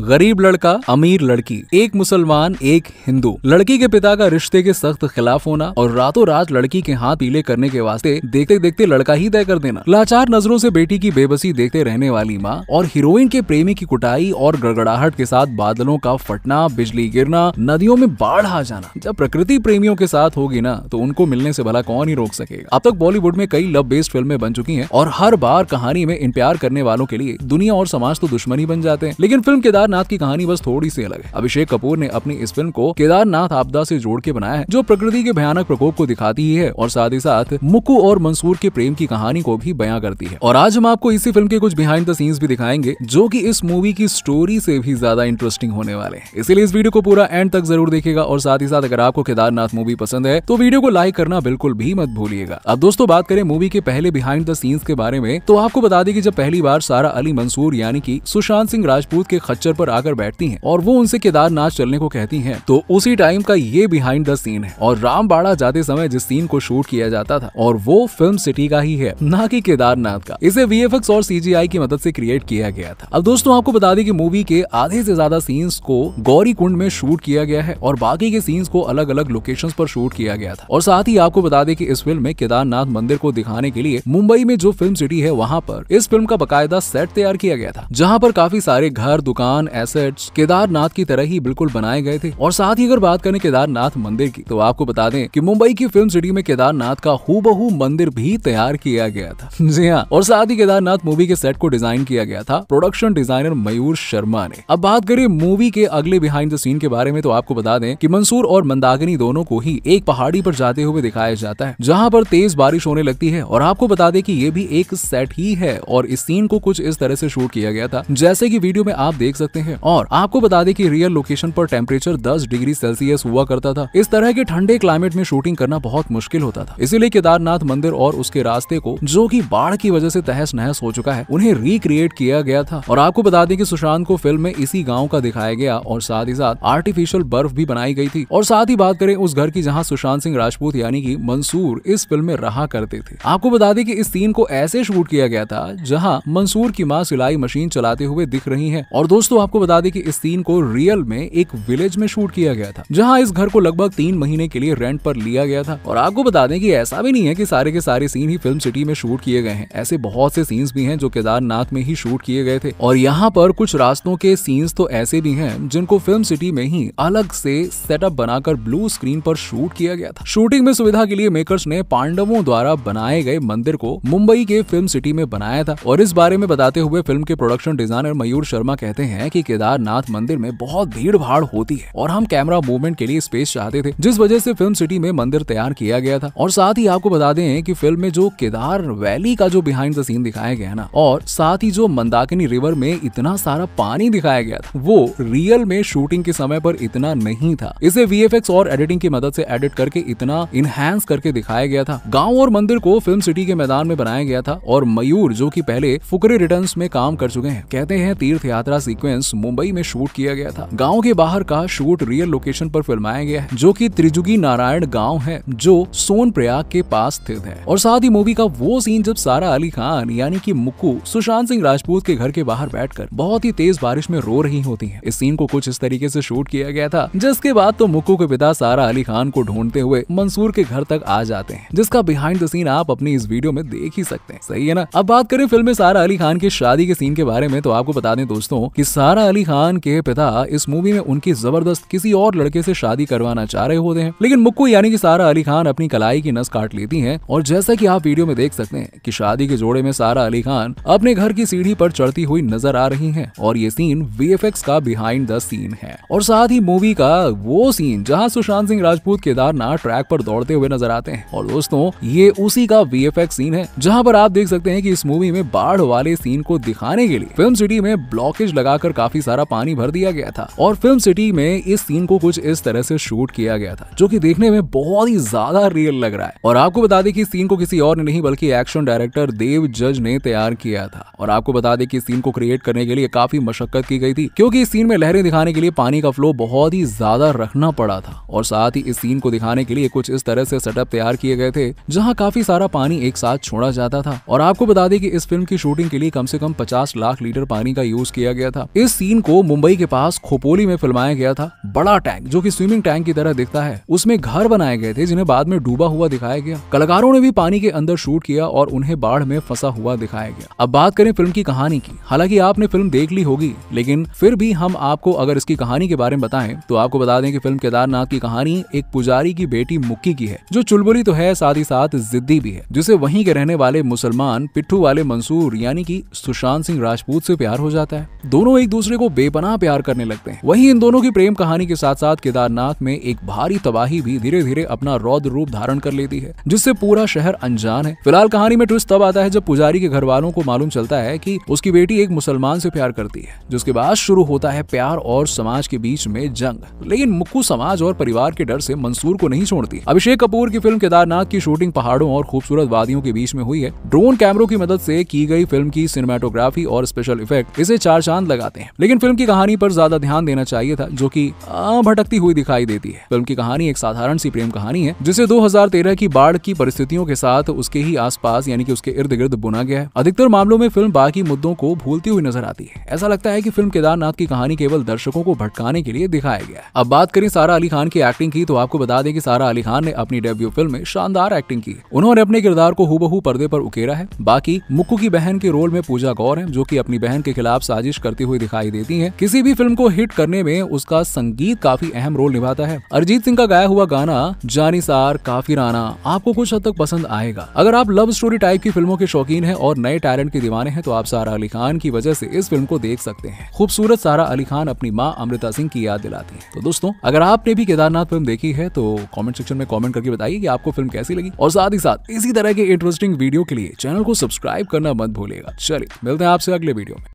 गरीब लड़का अमीर लड़की एक मुसलमान एक हिंदू लड़की के पिता का रिश्ते के सख्त खिलाफ होना और रातों रात लड़की के हाथ पीले करने के वास्ते देखते देखते लड़का ही तय कर देना लाचार नजरों से बेटी की बेबसी देखते रहने वाली माँ और हीरोइन के प्रेमी की कुटाई और गड़गड़ाहट के साथ बादलों का फटना बिजली गिरना नदियों में बाढ़ आ जाना जब प्रकृति प्रेमियों के साथ होगी ना तो उनको मिलने से भला कौन ही रोक सकेगा अब तक बॉलीवुड में कई लव बेस्ड फिल्में बन चुकी हैं और हर बार कहानी में इन प्यार करने वालों के लिए दुनिया और समाज तो दुश्मनी बन जाते हैं लेकिन फिल्म केदार केदारनाथ की कहानी बस थोड़ी सी अलग है अभिषेक कपूर ने अपनी इस फिल्म को केदारनाथ आपदा से जोड़ के बनाया है जो प्रकृति के भयानक प्रकोप को दिखाती है और साथ ही साथ मुकु और मंसूर के प्रेम की कहानी को भी बयां करती है और आज हम आपको इसी फिल्म के कुछ बिहाइंड द सीन्स भी दिखाएंगे जो की इस मूवी की स्टोरी से भी ज्यादा इंटरेस्टिंग होने वाले हैं इसीलिए इस वीडियो को पूरा एंड तक जरूर देखेगा और साथ ही साथ अगर आपको केदारनाथ मूवी पसंद है तो वीडियो को लाइक करना बिल्कुल भी मत भूलिएगा अब दोस्तों बात करें मूवी के पहले बिहाइंड द सीन्स के बारे में तो आपको बता दें कि जब पहली बार सारा अली मंसूर यानी कि सुशांत सिंह राजपूत के खच्चर पर आकर बैठती है और वो उनसे केदारनाथ चलने को कहती है तो उसी टाइम का ये बिहाइंड द सीन है और रामबाड़ा जाते समय जिस सीन को शूट किया जाता था और वो फिल्म सिटी का ही है न की केदारनाथ का इसे वी और सी की मदद से क्रिएट किया गया था अब दोस्तों आपको बता दें कि मूवी के आधे से ज्यादा सीन्स को गौरी कुंड में शूट किया गया है और बाकी के सीन्स को अलग अलग लोकेशन पर शूट किया गया था और साथ ही आपको बता दें कि इस फिल्म में केदारनाथ मंदिर को दिखाने के लिए मुंबई में जो फिल्म सिटी है वहाँ पर इस फिल्म का बकायदा सेट तैयार किया गया था जहाँ पर काफी सारे घर दुकान एसेट्स केदारनाथ की तरह ही बिल्कुल बनाए गए थे और साथ ही अगर बात करें केदारनाथ मंदिर की तो आपको बता दें कि मुंबई की फिल्म सिटी में केदारनाथ का हु मंदिर भी तैयार किया गया था जी हाँ और साथ ही केदारनाथ मूवी के सेट को डिजाइन किया गया था प्रोडक्शन डिजाइनर मयूर शर्मा ने अब बात करें मूवी के अगले बिहाइंड द सीन के बारे में तो आपको बता दें कि मंसूर और मंदाकिनी दोनों को ही एक पहाड़ी पर जाते हुए दिखाया जाता है जहाँ पर तेज बारिश होने लगती है और आपको बता दें कि ये भी एक सेट ही है और इस सीन को कुछ इस तरह से शूट किया गया था जैसे की वीडियो में आप देख सकते सकते हैं और आपको बता दें कि रियल लोकेशन पर टेम्परेचर 10 डिग्री सेल्सियस हुआ करता था इस तरह के ठंडे क्लाइमेट में शूटिंग करना बहुत मुश्किल होता था इसीलिए केदारनाथ मंदिर और उसके रास्ते को जो की बाढ़ की वजह से तहस नहस हो चुका है उन्हें रिक्रिएट किया गया था और आपको बता दें की सुशांत को फिल्म में इसी गाँव का दिखाया गया और साथ ही साथ आर्टिफिशियल बर्फ भी बनाई गई थी और साथ ही बात करें उस घर की जहाँ सुशांत सिंह राजपूत यानी की मंसूर इस फिल्म में रहा करते थे आपको बता दें कि इस सीन को ऐसे शूट किया गया था जहाँ मंसूर की माँ सिलाई मशीन चलाते हुए दिख रही है और दोस्तों आपको बता दें कि इस सीन को रियल में एक विलेज में शूट किया गया था जहाँ इस घर को लगभग तीन महीने के लिए रेंट पर लिया गया था और आपको बता दें कि ऐसा भी नहीं है कि सारे के सारे सीन ही फिल्म सिटी में शूट किए गए हैं ऐसे बहुत से सीन्स भी हैं जो केदारनाथ में ही शूट किए गए थे और यहाँ पर कुछ रास्तों के सीन्स तो ऐसे भी हैं जिनको फिल्म सिटी में ही अलग से सेटअप बनाकर ब्लू स्क्रीन पर शूट किया गया था शूटिंग में सुविधा के लिए मेकर्स ने पांडवों द्वारा बनाए गए मंदिर को मुंबई के फिल्म सिटी में बनाया था और इस बारे में बताते हुए फिल्म के प्रोडक्शन डिजाइनर मयूर शर्मा कहते हैं है कि केदारनाथ मंदिर में बहुत भीड़ भाड़ होती है और हम कैमरा मूवमेंट के लिए स्पेस चाहते थे जिस वजह से फिल्म सिटी में मंदिर तैयार किया गया था और साथ ही आपको बता दें कि फिल्म में जो केदार वैली का जो बिहाइंड द सीन दिखाया गया ना और साथ ही जो मंदाकिनी रिवर में इतना सारा पानी दिखाया गया था वो रियल में शूटिंग के समय पर इतना नहीं था इसे वी और एडिटिंग की मदद से एडिट करके इतना इनहेंस करके दिखाया गया था गाँव और मंदिर को फिल्म सिटी के मैदान में बनाया गया था और मयूर जो की पहले फुकरे रिटर्न में काम कर चुके हैं कहते हैं तीर्थ यात्रा सीक्वेंस सीक्वेंस मुंबई में शूट किया गया था गाँव के बाहर का शूट रियल लोकेशन पर फिल्माया गया है जो की त्रिजुगी नारायण गाँव है जो सोन प्रयाग के पास स्थित है और साथ ही मूवी का वो सीन जब सारा अली खान यानी की मुक्कू सुशांत सिंह राजपूत के घर के बाहर बैठकर बहुत ही तेज बारिश में रो रही होती है इस सीन को कुछ इस तरीके से शूट किया गया था जिसके बाद तो मुक्कू के पिता सारा अली खान को ढूंढते हुए मंसूर के घर तक आ जाते हैं जिसका बिहाइंड द सीन आप अपनी इस वीडियो में देख ही सकते हैं सही है ना अब बात करें फिल्म में सारा अली खान के शादी के सीन के बारे में तो आपको बता दें दोस्तों की सारा अली खान के पिता इस मूवी में उनकी जबरदस्त किसी और लड़के से शादी करवाना चाह रहे होते हैं लेकिन मुक्को यानी कि सारा अली खान अपनी कलाई की नस काट लेती है और जैसा की आप वीडियो में देख सकते हैं की शादी के जोड़े में सारा अली खान अपने घर की सीढ़ी पर चढ़ती हुई नजर आ रही है और ये सीन वी का बिहाइंड द सीन है और साथ ही मूवी का वो सीन जहाँ सुशांत सिंह राजपूत केदारनाथ ट्रैक पर दौड़ते हुए नजर आते हैं और दोस्तों ये उसी का वी सीन है जहाँ पर आप देख सकते हैं की इस मूवी में बाढ़ वाले सीन को दिखाने के लिए फिल्म सिटी में ब्लॉकेज लगाकर काफी सारा पानी भर दिया गया था और फिल्म सिटी में इस सीन को कुछ इस तरह से शूट किया गया था जो की देखने में बहुत ही ज्यादा रियल लग रहा है और आपको बता दें कि सीन को किसी और ने नहीं बल्कि एक्शन डायरेक्टर देव जज ने तैयार किया था और आपको बता दें कि सीन को क्रिएट करने के लिए काफी मशक्कत की गई थी क्योंकि इस सीन में लहरें दिखाने के लिए पानी का फ्लो बहुत ही ज्यादा रखना पड़ा था और साथ ही इस सीन को दिखाने के लिए कुछ इस तरह से सेटअप तैयार किए गए थे जहाँ काफी सारा पानी एक साथ छोड़ा जाता था और आपको बता दें कि इस फिल्म की शूटिंग के लिए कम से कम पचास लाख लीटर पानी का यूज किया गया था इस इस सीन को मुंबई के पास खोपोली में फिल्माया गया था बड़ा टैंक जो कि स्विमिंग टैंक की तरह दिखता है उसमें घर बनाए गए थे जिन्हें बाद में डूबा हुआ दिखाया गया कलाकारों ने भी पानी के अंदर शूट किया और उन्हें बाढ़ में फंसा हुआ दिखाया गया अब बात करें फिल्म की कहानी की हालांकि आपने फिल्म देख ली होगी लेकिन फिर भी हम आपको अगर इसकी कहानी के बारे में बताएं तो आपको बता दें कि फिल्म केदारनाथ की कहानी एक पुजारी की बेटी मुक्की की है जो चुलबुली तो है साथ ही साथ जिद्दी भी है जिसे वहीं के रहने वाले मुसलमान पिट्ठू वाले मंसूर यानी कि सुशांत सिंह राजपूत से प्यार हो जाता है दोनों एक दूसरे दूसरे को बेपनाह प्यार करने लगते हैं वहीं इन दोनों की प्रेम कहानी के साथ साथ केदारनाथ में एक भारी तबाही भी धीरे धीरे अपना रौद्र रूप धारण कर लेती है जिससे पूरा शहर अनजान है फिलहाल कहानी में ट्विस्ट तब आता है जब पुजारी के घर वालों को मालूम चलता है कि उसकी बेटी एक मुसलमान से प्यार करती है जिसके बाद शुरू होता है प्यार और समाज के बीच में जंग लेकिन मुक्कू समाज और परिवार के डर से मंसूर को नहीं छोड़ती अभिषेक कपूर की फिल्म केदारनाथ की शूटिंग पहाड़ों और खूबसूरत वादियों के बीच में हुई है ड्रोन कैमरों की मदद से की गई फिल्म की सिनेमाटोग्राफी और स्पेशल इफेक्ट इसे चार चांद लगाते हैं हैं लेकिन फिल्म की कहानी पर ज्यादा ध्यान देना चाहिए था जो की भटकती हुई दिखाई देती है फिल्म की कहानी एक साधारण सी प्रेम कहानी है जिसे 2013 की बाढ़ की परिस्थितियों के साथ उसके ही आसपास यानी कि उसके इर्द गिर्द बुना गया है अधिकतर मामलों में फिल्म बाकी मुद्दों को भूलती हुई नजर आती है ऐसा लगता है की फिल्म केदारनाथ की कहानी केवल दर्शकों को भटकाने के लिए दिखाया गया है अब बात करें सारा अली खान की एक्टिंग की तो आपको बता दें कि सारा अली खान ने अपनी डेब्यू फिल्म में शानदार एक्टिंग की उन्होंने अपने किरदार को हूबहू पर्दे पर उकेरा है बाकी मुक्कू की बहन के रोल में पूजा गौर है जो की अपनी बहन के खिलाफ साजिश करती हुई दिखाई दिखाई देती है किसी भी फिल्म को हिट करने में उसका संगीत काफी अहम रोल निभाता है अरिजीत सिंह का गाया हुआ गाना जानी सार काफी राना आपको कुछ हद तक पसंद आएगा अगर आप लव स्टोरी टाइप की फिल्मों के शौकीन है और नए टैलेंट के दीवाने हैं तो आप सारा अली खान की वजह से इस फिल्म को देख सकते हैं खूबसूरत सारा अली खान अपनी माँ अमृता सिंह की याद दिलाती है तो दोस्तों अगर आपने भी केदारनाथ फिल्म देखी है तो कॉमेंट सेक्शन में कॉमेंट करके बताइए कि आपको फिल्म कैसी लगी और साथ ही साथ इसी तरह के इंटरेस्टिंग वीडियो के लिए चैनल को सब्सक्राइब करना मत भूलेगा चलिए मिलते हैं आपसे अगले वीडियो में